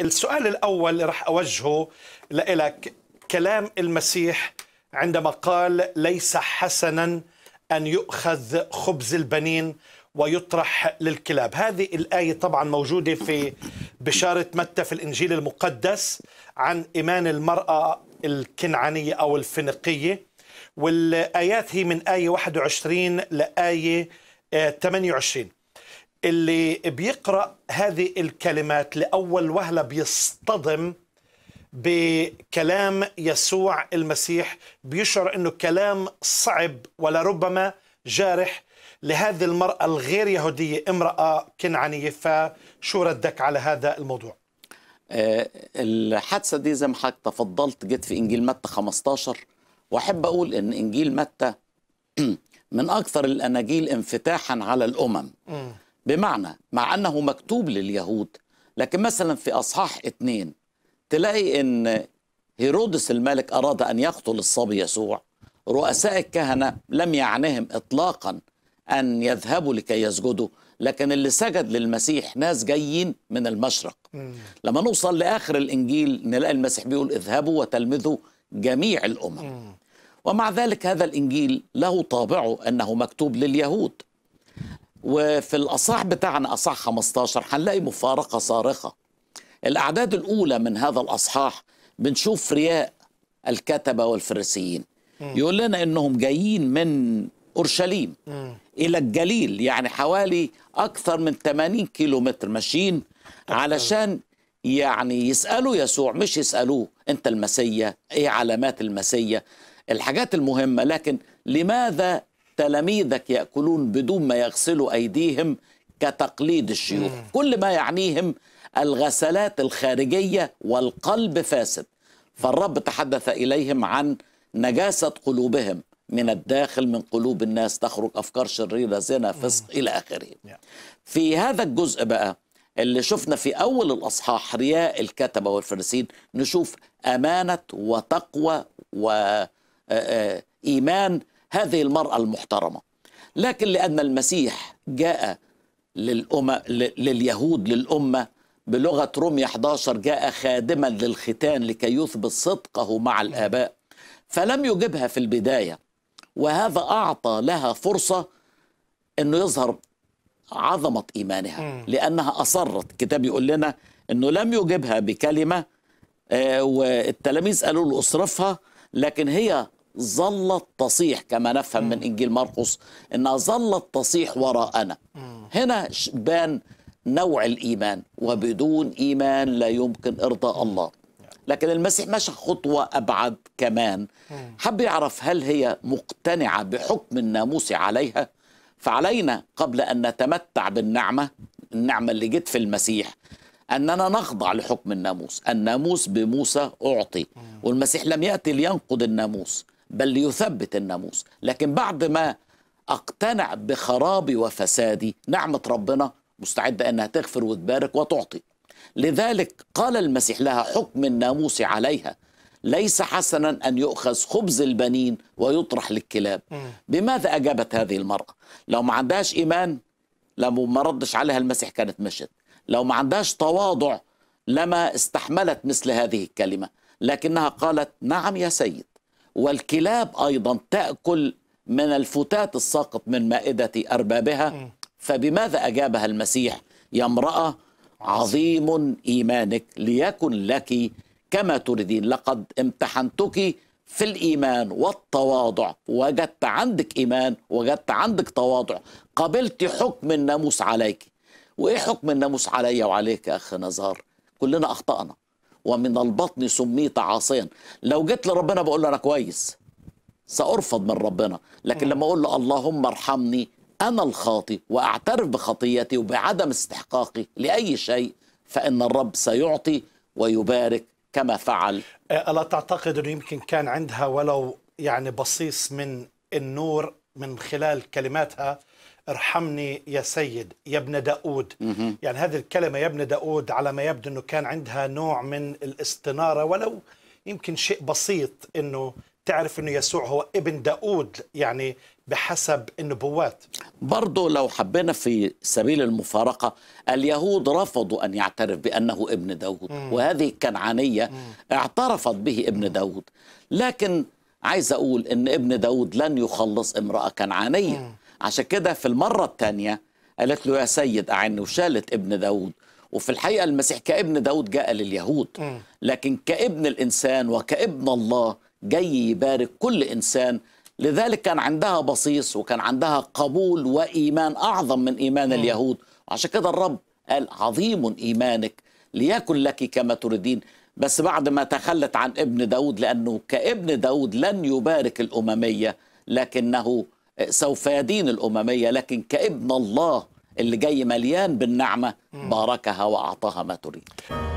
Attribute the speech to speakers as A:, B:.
A: السؤال الأول اللي رح أوجهه لإلك كلام المسيح عندما قال ليس حسنا أن يؤخذ خبز البنين ويطرح للكلاب هذه الآية طبعا موجودة في بشارة متى في الإنجيل المقدس عن إيمان المرأة الكنعانية أو الفنقية والآيات هي من آية 21 لآية 28 آه، اللي بيقرأ هذه الكلمات لأول وهلة بيصطدم بكلام يسوع المسيح بيشعر أنه كلام صعب ولربما جارح لهذه المرأة الغير يهودية امرأة كنعانية فشو ردك على هذا الموضوع؟
B: آه، الحادثة دي زي ما حضرتك تفضلت جت في إنجيل متى 15 وأحب أقول إن إنجيل متى من أكثر الأناجيل انفتاحا على الأمم بمعنى مع أنه مكتوب لليهود لكن مثلا في أصحاح اتنين تلاقي أن هيرودس الملك أراد أن يقتل الصبي يسوع رؤساء الكهنة لم يعنهم إطلاقا أن يذهبوا لكي يسجدوا لكن اللي سجد للمسيح ناس جايين من المشرق لما نوصل لآخر الإنجيل نلاقي المسيح بيقول اذهبوا وتلمذوا جميع الأمم ومع ذلك هذا الإنجيل له طابعه أنه مكتوب لليهود وفي الأصح بتاعنا أصح 15 هنلاقي مفارقة صارخة الأعداد الأولى من هذا الأصحاح بنشوف رياء الكتبة والفريسيين يقول لنا إنهم جايين من أورشليم إلى الجليل يعني حوالي أكثر من 80 كيلو متر ماشيين علشان يعني يسألوا يسوع مش يسألوه أنت المسيا إيه علامات المسيا الحاجات المهمة لكن لماذا تلاميذك ياكلون بدون ما يغسلوا ايديهم كتقليد الشيوخ كل ما يعنيهم الغسلات الخارجيه والقلب فاسد فالرب تحدث اليهم عن نجاسه قلوبهم من الداخل من قلوب الناس تخرج افكار شريره زنا فسق الى اخره في هذا الجزء بقى اللي شفنا في اول الاصحاح رياء الكتبه والفرسين نشوف امانه وتقوى وايمان آه، آه، هذه المرأة المحترمة لكن لأن المسيح جاء للأمة لليهود للأمة بلغة رومية 11 جاء خادما للختان لكي يثبت صدقه مع الآباء فلم يجبها في البداية وهذا أعطى لها فرصة أنه يظهر عظمة إيمانها لأنها أصرت الكتاب يقول لنا أنه لم يجبها بكلمة آه، والتلاميذ قالوا له اصرفها لكن هي ظلت تصيح كما نفهم من إنجيل مرقس أنها ظلت تصيح وراءنا هنا بان نوع الإيمان وبدون إيمان لا يمكن إرضاء الله لكن المسيح مشى خطوة أبعد كمان حب يعرف هل هي مقتنعة بحكم الناموس عليها فعلينا قبل أن نتمتع بالنعمة النعمة اللي جت في المسيح أننا نخضع لحكم الناموس الناموس بموسى أعطي والمسيح لم يأتي لينقض الناموس بل ليثبت الناموس لكن بعد ما اقتنع بخرابي وفسادي نعمه ربنا مستعده انها تغفر وتبارك وتعطي لذلك قال المسيح لها حكم الناموس عليها ليس حسنا ان يؤخذ خبز البنين ويطرح للكلاب بماذا اجابت هذه المراه لو ما عندهاش ايمان لو ما ردش عليها المسيح كانت مشت لو ما عندهاش تواضع لما استحملت مثل هذه الكلمه لكنها قالت نعم يا سيد والكلاب أيضا تأكل من الفتات الساقط من مائدة أربابها فبماذا أجابها المسيح يا امرأة عظيم إيمانك ليكن لك كما تريدين لقد امتحنتك في الإيمان والتواضع وجدت عندك إيمان وجدت عندك تواضع قبلت حكم الناموس عليك وإيه حكم الناموس عليا وعليك يا أخ نزار كلنا أخطأنا ومن البطن سميت عاصيا لو جيت لربنا بقول له انا كويس سارفض من ربنا لكن لما اقول له اللهم ارحمني انا الخاطي واعترف بخطيتي وبعدم استحقاقي لاي شيء فان الرب سيعطي ويبارك كما فعل
A: أه، الا تعتقد انه يمكن كان عندها ولو يعني بصيص من النور من خلال كلماتها ارحمني يا سيد يا ابن داود يعني هذه الكلمة يا ابن داود على ما يبدو أنه كان عندها نوع من الاستنارة ولو يمكن شيء بسيط أنه تعرف أنه يسوع
B: هو ابن داود يعني بحسب النبوات برضه لو حبينا في سبيل المفارقة اليهود رفضوا أن يعترف بأنه ابن داود مم. وهذه الكنعانية مم. اعترفت به ابن داود لكن عايز أقول أن ابن داود لن يخلص امرأة كنعانية مم. عشان كده في المرة الثانية قالت له يا سيد أعني وشالت ابن داود وفي الحقيقة المسيح كابن داود جاء لليهود لكن كابن الإنسان وكابن الله جاي يبارك كل إنسان لذلك كان عندها بصيص وكان عندها قبول وإيمان أعظم من إيمان اليهود وعشان كده الرب قال عظيم إيمانك ليكن لك كما تريدين بس بعد ما تخلت عن ابن داود لأنه كابن داود لن يبارك الأممية لكنه سوف يدين الأممية لكن كابن الله اللي جاي مليان بالنعمة باركها وأعطاها ما تريد